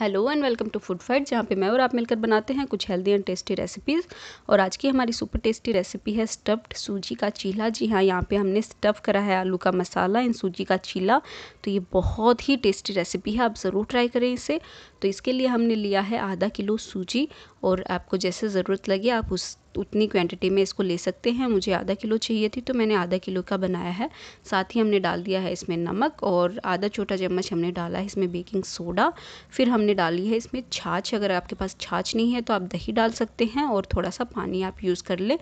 hello and welcome to food fight जहाँ पे मैं और आप मिलकर बनाते हैं कुछ हेल्दी एंड टेस्टी रेसिपीज़ और आज की हमारी सुपर टेस्टी रेसिपी है स्टफ्ड सूजी का चीला जी हाँ यहाँ पे हमने स्टफ़ करा है आलू का मसाला इन सूजी का चीला तो ये बहुत ही टेस्टी रेसिपी है आप ज़रूर ट्राई करें इसे तो इसके लिए हमने लिया है आधा किलो सूजी और आपको जैसे ज़रूरत लगे आप उस उतनी क्वांटिटी में इसको ले सकते हैं मुझे आधा किलो चाहिए थी तो मैंने आधा किलो का बनाया है साथ ही हमने डाल दिया है इसमें नमक और आधा छोटा चम्मच हमने डाला है इसमें बेकिंग सोडा फिर हमने डाली है इसमें छाछ अगर आपके पास छाछ नहीं है तो आप दही डाल सकते हैं और थोड़ा सा पानी आप यूज़ कर लें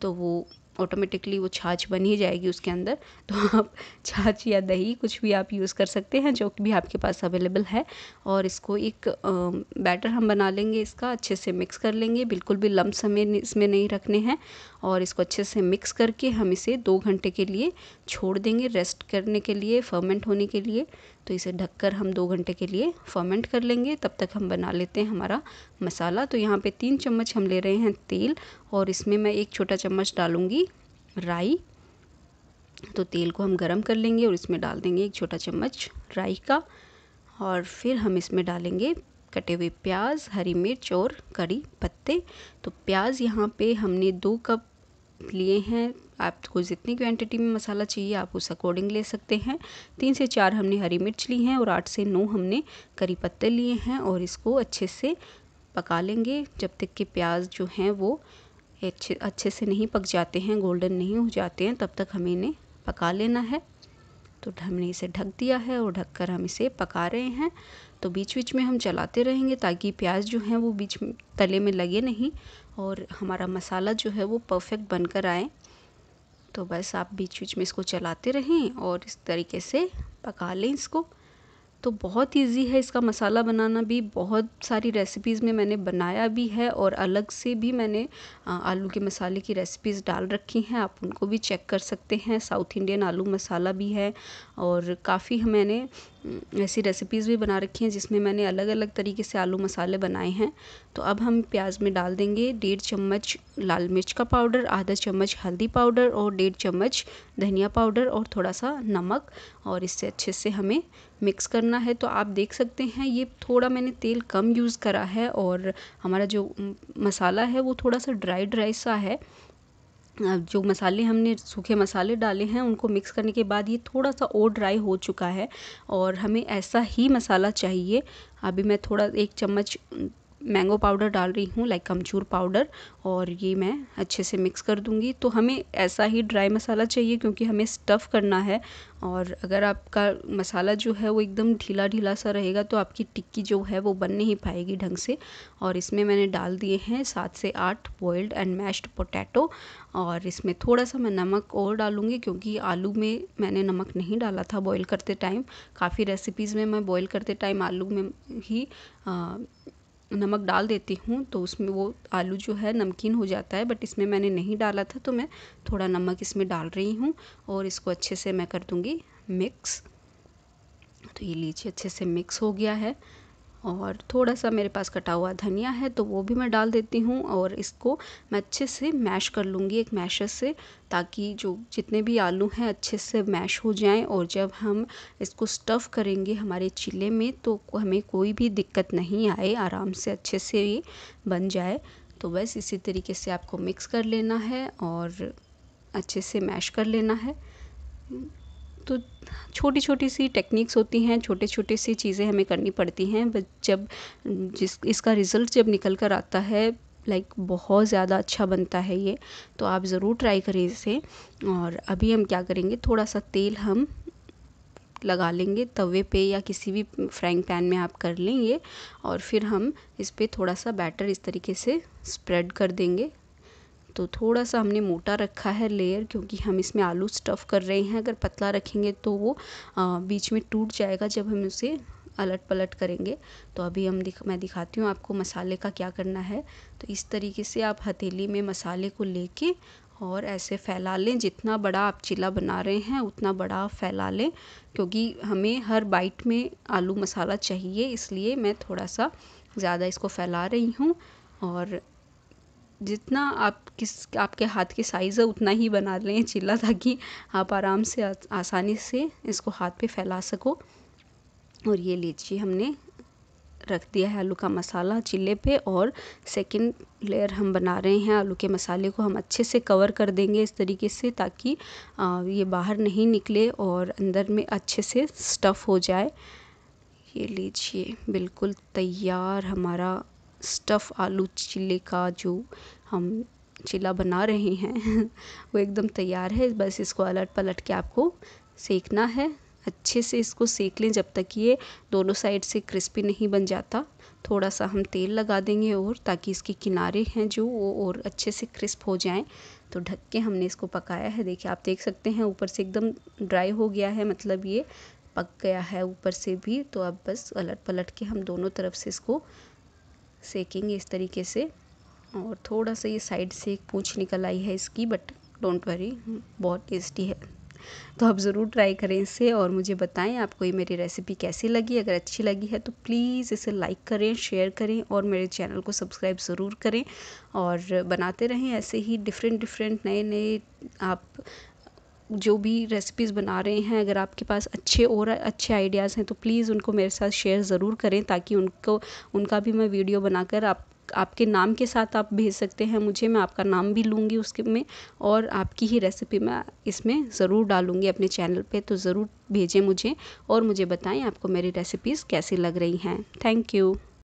तो वो ऑटोमेटिकली वो छाछ बन ही जाएगी उसके अंदर तो आप छाछ या दही कुछ भी आप यूज़ कर सकते हैं जो भी आपके पास अवेलेबल है और इसको एक बैटर हम बना लेंगे इसका अच्छे से मिक्स कर लेंगे बिल्कुल भी लम्ब समय इसमें नहीं रखने हैं और इसको अच्छे से मिक्स करके हम इसे दो घंटे के लिए छोड़ देंगे रेस्ट करने के लिए फर्मेंट होने के लिए तो इसे ढककर हम दो घंटे के लिए फर्मेंट कर लेंगे तब तक हम बना लेते हैं हमारा मसाला तो यहाँ पे तीन चम्मच हम ले रहे हैं तेल और इसमें मैं एक छोटा चम्मच डालूँगी राई तो तेल को हम गर्म कर लेंगे और इसमें डाल देंगे एक छोटा चम्मच राई का और फिर हम इसमें डालेंगे कटे हुए प्याज हरी मिर्च और कड़ी पत्ते तो प्याज यहाँ पे हमने दो कप लिए हैं आपको जितनी क्वांटिटी में मसाला चाहिए आप उस अकॉर्डिंग ले सकते हैं तीन से चार हमने हरी मिर्च ली हैं और आठ से नौ हमने करी पत्ते लिए हैं और इसको अच्छे से पका लेंगे जब तक कि प्याज जो हैं वो अच्छे अच्छे से नहीं पक जाते हैं गोल्डन नहीं हो जाते हैं तब तक हमें इन्हें पका लेना है तो हमने इसे ढक दिया है और ढककर हम इसे पका रहे हैं तो बीच बीच में हम चलाते रहेंगे ताकि प्याज जो है वो बीच तले में लगे नहीं और हमारा मसाला जो है वो परफेक्ट बनकर आए तो बस आप बीच बीच में इसको चलाते रहें और इस तरीके से पका लें इसको तो बहुत इजी है इसका मसाला बनाना भी बहुत सारी रेसिपीज़ में मैंने बनाया भी है और अलग से भी मैंने आलू के मसाले की रेसिपीज़ डाल रखी हैं आप उनको भी चेक कर सकते हैं साउथ इंडियन आलू मसाला भी है और काफ़ी मैंने ऐसी रेसिपीज़ भी बना रखी हैं जिसमें मैंने अलग अलग तरीके से आलू मसाले बनाए हैं तो अब हम प्याज में डाल देंगे डेढ़ चम्मच लाल मिर्च का पाउडर आधा चम्मच हल्दी पाउडर और डेढ़ चम्मच धनिया पाउडर और थोड़ा सा नमक और इससे अच्छे से हमें मिक्स करना है तो आप देख सकते हैं ये थोड़ा मैंने तेल कम यूज़ करा है और हमारा जो मसाला है वो थोड़ा सा ड्राई ड्राई सा है जो मसाले हमने सूखे मसाले डाले हैं उनको मिक्स करने के बाद ये थोड़ा सा और ड्राई हो चुका है और हमें ऐसा ही मसाला चाहिए अभी मैं थोड़ा एक चम्मच मैंगो पाउडर डाल रही हूँ लाइक अमचूर पाउडर और ये मैं अच्छे से मिक्स कर दूँगी तो हमें ऐसा ही ड्राई मसाला चाहिए क्योंकि हमें स्टफ़ करना है और अगर आपका मसाला जो है वो एकदम ढीला ढीला सा रहेगा तो आपकी टिक्की जो है वो बन नहीं पाएगी ढंग से और इसमें मैंने डाल दिए हैं सात से आठ बॉयल्ड एंड मैश्ड पोटैटो और इसमें थोड़ा सा मैं नमक और डालूँगी क्योंकि आलू में मैंने नमक नहीं डाला था बॉईल करते टाइम काफ़ी रेसिपीज़ में मैं बॉईल करते टाइम आलू में ही आ, नमक डाल देती हूँ तो उसमें वो आलू जो है नमकीन हो जाता है बट इसमें मैंने नहीं डाला था तो मैं थोड़ा नमक इसमें डाल रही हूँ और इसको अच्छे से मैं कर दूँगी मिक्स तो ये लीजिए अच्छे से मिक्स हो गया है और थोड़ा सा मेरे पास कटा हुआ धनिया है तो वो भी मैं डाल देती हूँ और इसको मैं अच्छे से मैश कर लूँगी एक मैशर से ताकि जो जितने भी आलू हैं अच्छे से मैश हो जाएं और जब हम इसको स्टफ़ करेंगे हमारे चिल्ले में तो हमें कोई भी दिक्कत नहीं आए आराम से अच्छे से ये बन जाए तो बस इसी तरीके से आपको मिक्स कर लेना है और अच्छे से मैश कर लेना है तो छोटी छोटी सी टेक्निक्स होती हैं छोटे छोटे सी चीज़ें हमें करनी पड़ती हैं बट जब जिस इसका रिज़ल्ट जब निकल कर आता है लाइक बहुत ज़्यादा अच्छा बनता है ये तो आप ज़रूर ट्राई करें इसे और अभी हम क्या करेंगे थोड़ा सा तेल हम लगा लेंगे तवे पे या किसी भी फ्राइंग पैन में आप कर लेंगे और फिर हम इस पर थोड़ा सा बैटर इस तरीके से स्प्रेड कर देंगे तो थोड़ा सा हमने मोटा रखा है लेयर क्योंकि हम इसमें आलू स्टफ़ कर रहे हैं अगर पतला रखेंगे तो वो बीच में टूट जाएगा जब हम उसे अलट पलट करेंगे तो अभी हम दिख मैं दिखाती हूँ आपको मसाले का क्या करना है तो इस तरीके से आप हथेली में मसाले को ले और ऐसे फैला लें जितना बड़ा आप चिल्ला बना रहे हैं उतना बड़ा फैला लें क्योंकि हमें हर बाइट में आलू मसाला चाहिए इसलिए मैं थोड़ा सा ज़्यादा इसको फैला रही हूँ और जितना आप किस आपके हाथ के साइज़ है उतना ही बना लें चिल्ला ताकि आप आराम से आसानी से इसको हाथ पे फैला सको और ये लीजिए हमने रख दिया है आलू का मसाला चिल्ले पे और सेकंड लेयर हम बना रहे हैं आलू के मसाले को हम अच्छे से कवर कर देंगे इस तरीके से ताकि ये बाहर नहीं निकले और अंदर में अच्छे से स्टफ़ हो जाए ये लीजिए बिल्कुल तैयार हमारा स्टफ़ आलू चिल्ले का जो हम चिल्ला बना रहे हैं वो एकदम तैयार है बस इसको अलट पलट के आपको सेकना है अच्छे से इसको सेक लें जब तक ये दोनों साइड से क्रिस्पी नहीं बन जाता थोड़ा सा हम तेल लगा देंगे और ताकि इसके किनारे हैं जो वो और अच्छे से क्रिस्प हो जाएं तो ढक के हमने इसको पकाया है देखिए आप देख सकते हैं ऊपर से एकदम ड्राई हो गया है मतलब ये पक गया है ऊपर से भी तो अब बस अलट पलट के हम दोनों तरफ से इसको सेकेंगे इस तरीके से और थोड़ा सा ये साइड से एक पूछ निकल आई है इसकी बट डोंट वरी बहुत टेस्टी है तो आप ज़रूर ट्राई करें इसे और मुझे बताएं आपको ये मेरी रेसिपी कैसी लगी अगर अच्छी लगी है तो प्लीज़ इसे लाइक करें शेयर करें और मेरे चैनल को सब्सक्राइब ज़रूर करें और बनाते रहें ऐसे ही डिफरेंट डिफरेंट नए नए आप जो भी रेसिपीज़ बना रहे हैं अगर आपके पास अच्छे और अच्छे आइडियाज़ हैं तो प्लीज़ उनको मेरे साथ शेयर ज़रूर करें ताकि उनको उनका भी मैं वीडियो बनाकर आप आपके नाम के साथ आप भेज सकते हैं मुझे मैं आपका नाम भी लूँगी उसके में और आपकी ही रेसिपी मैं इसमें ज़रूर डालूँगी अपने चैनल पे तो ज़रूर भेजें मुझे और मुझे बताएं आपको मेरी रेसिपीज़ कैसी लग रही हैं थैंक यू